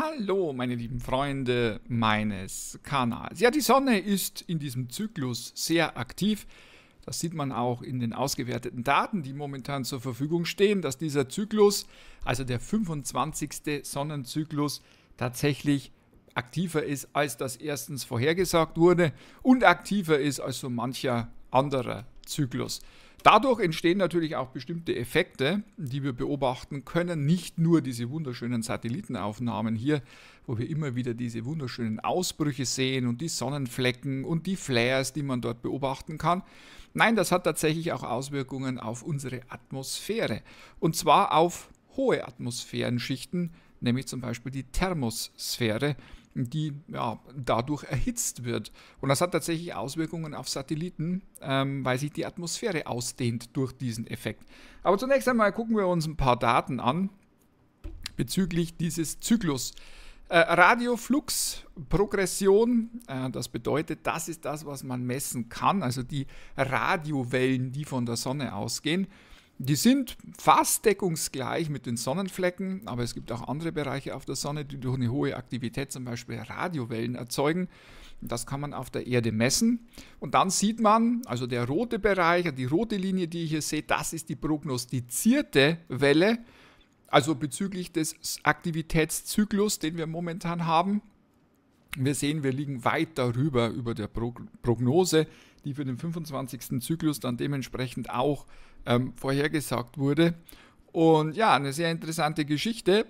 Hallo, meine lieben Freunde meines Kanals. Ja, die Sonne ist in diesem Zyklus sehr aktiv. Das sieht man auch in den ausgewerteten Daten, die momentan zur Verfügung stehen, dass dieser Zyklus, also der 25. Sonnenzyklus, tatsächlich aktiver ist, als das erstens vorhergesagt wurde und aktiver ist als so mancher anderer Zyklus. Dadurch entstehen natürlich auch bestimmte Effekte, die wir beobachten können. Nicht nur diese wunderschönen Satellitenaufnahmen hier, wo wir immer wieder diese wunderschönen Ausbrüche sehen und die Sonnenflecken und die Flares, die man dort beobachten kann. Nein, das hat tatsächlich auch Auswirkungen auf unsere Atmosphäre. Und zwar auf hohe Atmosphärenschichten, nämlich zum Beispiel die Thermosphäre die ja, dadurch erhitzt wird. Und das hat tatsächlich Auswirkungen auf Satelliten, ähm, weil sich die Atmosphäre ausdehnt durch diesen Effekt. Aber zunächst einmal gucken wir uns ein paar Daten an bezüglich dieses Zyklus. Äh, Radiofluxprogression, äh, das bedeutet, das ist das, was man messen kann, also die Radiowellen, die von der Sonne ausgehen. Die sind fast deckungsgleich mit den Sonnenflecken, aber es gibt auch andere Bereiche auf der Sonne, die durch eine hohe Aktivität zum Beispiel Radiowellen erzeugen. Das kann man auf der Erde messen. Und dann sieht man, also der rote Bereich, die rote Linie, die ich hier sehe, das ist die prognostizierte Welle, also bezüglich des Aktivitätszyklus, den wir momentan haben. Wir sehen, wir liegen weit darüber über der Prognose die für den 25. Zyklus dann dementsprechend auch ähm, vorhergesagt wurde. Und ja, eine sehr interessante Geschichte.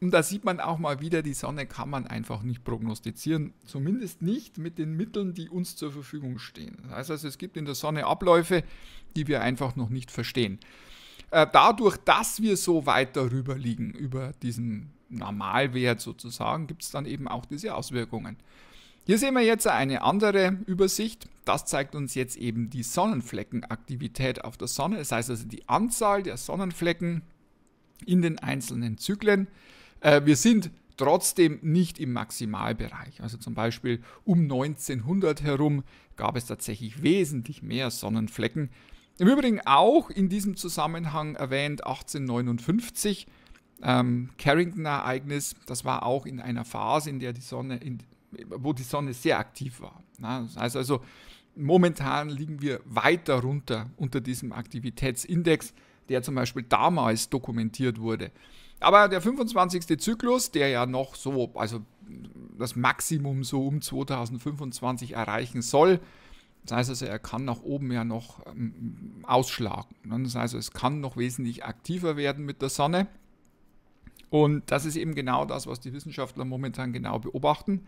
Und da sieht man auch mal wieder, die Sonne kann man einfach nicht prognostizieren. Zumindest nicht mit den Mitteln, die uns zur Verfügung stehen. Das heißt also, es gibt in der Sonne Abläufe, die wir einfach noch nicht verstehen. Äh, dadurch, dass wir so weit darüber liegen, über diesen Normalwert sozusagen, gibt es dann eben auch diese Auswirkungen. Hier sehen wir jetzt eine andere Übersicht. Das zeigt uns jetzt eben die Sonnenfleckenaktivität auf der Sonne. Das heißt also die Anzahl der Sonnenflecken in den einzelnen Zyklen. Äh, wir sind trotzdem nicht im Maximalbereich. Also zum Beispiel um 1900 herum gab es tatsächlich wesentlich mehr Sonnenflecken. Im Übrigen auch in diesem Zusammenhang erwähnt 1859 ähm, Carrington-Ereignis. Das war auch in einer Phase, in der die Sonne, in, wo die Sonne sehr aktiv war. das heißt also, momentan liegen wir weiter runter unter diesem Aktivitätsindex, der zum Beispiel damals dokumentiert wurde. Aber der 25. Zyklus, der ja noch so, also das Maximum so um 2025 erreichen soll, das heißt also, er kann nach oben ja noch ähm, ausschlagen. Ne? Das heißt also, es kann noch wesentlich aktiver werden mit der Sonne. Und das ist eben genau das, was die Wissenschaftler momentan genau beobachten.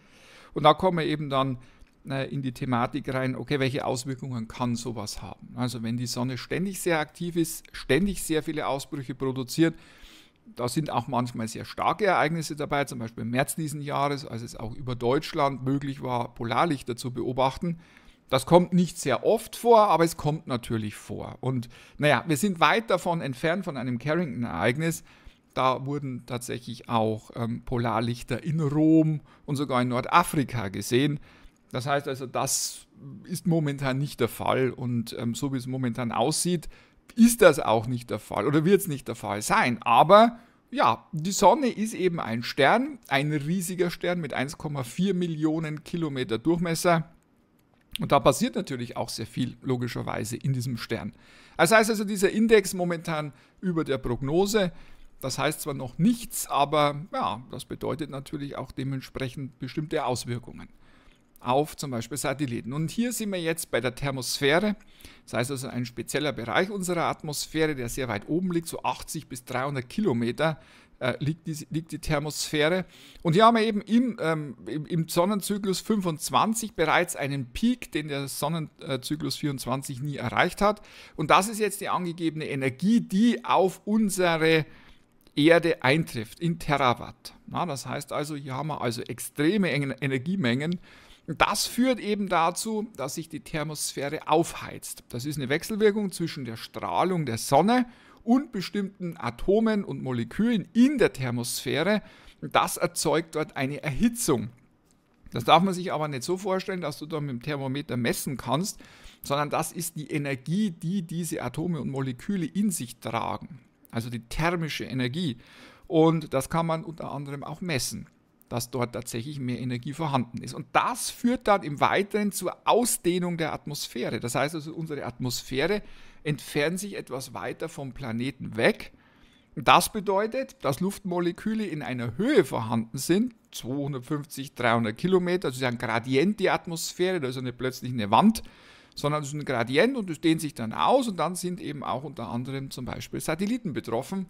Und da kommen wir eben dann äh, in die Thematik rein, okay, welche Auswirkungen kann sowas haben? Also wenn die Sonne ständig sehr aktiv ist, ständig sehr viele Ausbrüche produziert, da sind auch manchmal sehr starke Ereignisse dabei, zum Beispiel im März diesen Jahres, als es auch über Deutschland möglich war, Polarlichter zu beobachten. Das kommt nicht sehr oft vor, aber es kommt natürlich vor. Und naja, wir sind weit davon entfernt von einem Carrington-Ereignis. Da wurden tatsächlich auch ähm, Polarlichter in Rom und sogar in Nordafrika gesehen. Das heißt also, das ist momentan nicht der Fall und ähm, so wie es momentan aussieht, ist das auch nicht der Fall oder wird es nicht der Fall sein. Aber ja, die Sonne ist eben ein Stern, ein riesiger Stern mit 1,4 Millionen Kilometer Durchmesser. Und da passiert natürlich auch sehr viel, logischerweise, in diesem Stern. Das also heißt also, dieser Index momentan über der Prognose. Das heißt zwar noch nichts, aber ja, das bedeutet natürlich auch dementsprechend bestimmte Auswirkungen auf zum Beispiel Satelliten. Und hier sind wir jetzt bei der Thermosphäre. Das heißt also ein spezieller Bereich unserer Atmosphäre, der sehr weit oben liegt, so 80 bis 300 Kilometer äh, liegt, die, liegt, die, Thermosphäre. Und hier haben wir eben im, ähm, im, Sonnenzyklus 25 bereits einen Peak, den der Sonnenzyklus 24 nie erreicht hat. Und das ist jetzt die angegebene Energie, die auf unsere Erde eintrifft in Terawatt. Na, das heißt also, hier haben wir also extreme Energiemengen, das führt eben dazu, dass sich die Thermosphäre aufheizt. Das ist eine Wechselwirkung zwischen der Strahlung der Sonne und bestimmten Atomen und Molekülen in der Thermosphäre. Das erzeugt dort eine Erhitzung. Das darf man sich aber nicht so vorstellen, dass du da mit dem Thermometer messen kannst, sondern das ist die Energie, die diese Atome und Moleküle in sich tragen. Also die thermische Energie. Und das kann man unter anderem auch messen dass dort tatsächlich mehr Energie vorhanden ist. Und das führt dann im Weiteren zur Ausdehnung der Atmosphäre. Das heißt also, unsere Atmosphäre entfernt sich etwas weiter vom Planeten weg. Das bedeutet, dass Luftmoleküle in einer Höhe vorhanden sind, 250, 300 Kilometer, also ein Gradient die Atmosphäre, da ist ja nicht plötzlich eine Wand, sondern es ist ein Gradient und es dehnt sich dann aus und dann sind eben auch unter anderem zum Beispiel Satelliten betroffen,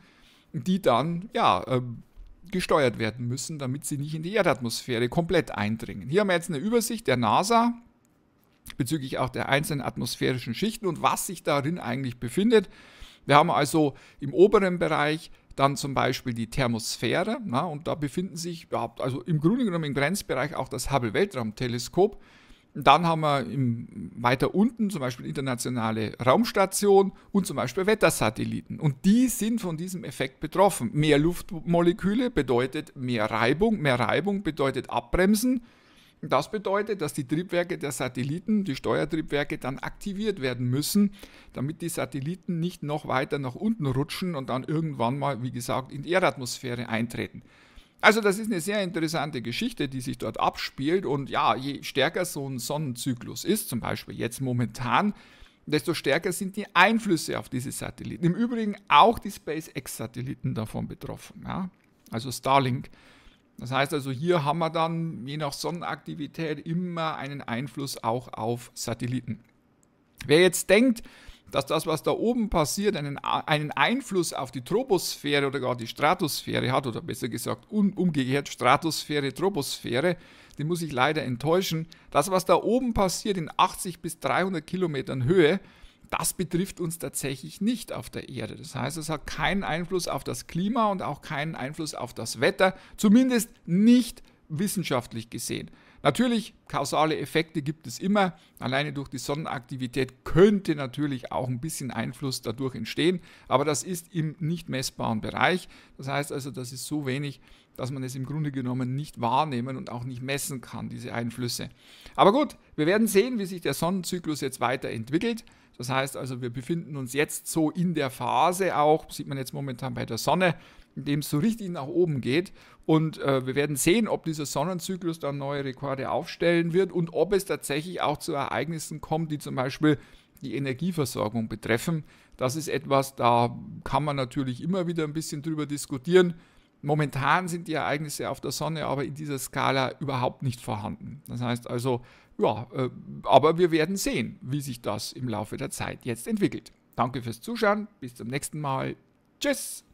die dann ja ähm, gesteuert werden müssen, damit sie nicht in die Erdatmosphäre komplett eindringen. Hier haben wir jetzt eine Übersicht der NASA bezüglich auch der einzelnen atmosphärischen Schichten und was sich darin eigentlich befindet. Wir haben also im oberen Bereich dann zum Beispiel die Thermosphäre na, und da befinden sich ja, also im Grunde genommen im Grenzbereich auch das Hubble Weltraumteleskop dann haben wir im, weiter unten zum Beispiel internationale Raumstation und zum Beispiel Wettersatelliten. Und die sind von diesem Effekt betroffen. Mehr Luftmoleküle bedeutet mehr Reibung, mehr Reibung bedeutet Abbremsen. Das bedeutet, dass die Triebwerke der Satelliten, die Steuertriebwerke, dann aktiviert werden müssen, damit die Satelliten nicht noch weiter nach unten rutschen und dann irgendwann mal, wie gesagt, in die Erdatmosphäre eintreten. Also das ist eine sehr interessante Geschichte, die sich dort abspielt. Und ja, je stärker so ein Sonnenzyklus ist, zum Beispiel jetzt momentan, desto stärker sind die Einflüsse auf diese Satelliten. Im Übrigen auch die SpaceX-Satelliten davon betroffen, ja? also Starlink. Das heißt also, hier haben wir dann je nach Sonnenaktivität immer einen Einfluss auch auf Satelliten. Wer jetzt denkt, dass das, was da oben passiert, einen, einen Einfluss auf die Troposphäre oder gar die Stratosphäre hat, oder besser gesagt um, umgekehrt Stratosphäre, Troposphäre, die muss ich leider enttäuschen. Das, was da oben passiert in 80 bis 300 Kilometern Höhe, das betrifft uns tatsächlich nicht auf der Erde. Das heißt, es hat keinen Einfluss auf das Klima und auch keinen Einfluss auf das Wetter, zumindest nicht wissenschaftlich gesehen. Natürlich, kausale Effekte gibt es immer. Alleine durch die Sonnenaktivität könnte natürlich auch ein bisschen Einfluss dadurch entstehen, aber das ist im nicht messbaren Bereich. Das heißt also, das ist so wenig, dass man es im Grunde genommen nicht wahrnehmen und auch nicht messen kann, diese Einflüsse. Aber gut, wir werden sehen, wie sich der Sonnenzyklus jetzt weiterentwickelt. Das heißt also, wir befinden uns jetzt so in der Phase auch, sieht man jetzt momentan bei der Sonne, in dem es so richtig nach oben geht. Und äh, wir werden sehen, ob dieser Sonnenzyklus dann neue Rekorde aufstellen wird und ob es tatsächlich auch zu Ereignissen kommt, die zum Beispiel die Energieversorgung betreffen. Das ist etwas, da kann man natürlich immer wieder ein bisschen drüber diskutieren. Momentan sind die Ereignisse auf der Sonne aber in dieser Skala überhaupt nicht vorhanden. Das heißt also, ja, äh, aber wir werden sehen, wie sich das im Laufe der Zeit jetzt entwickelt. Danke fürs Zuschauen, bis zum nächsten Mal. Tschüss!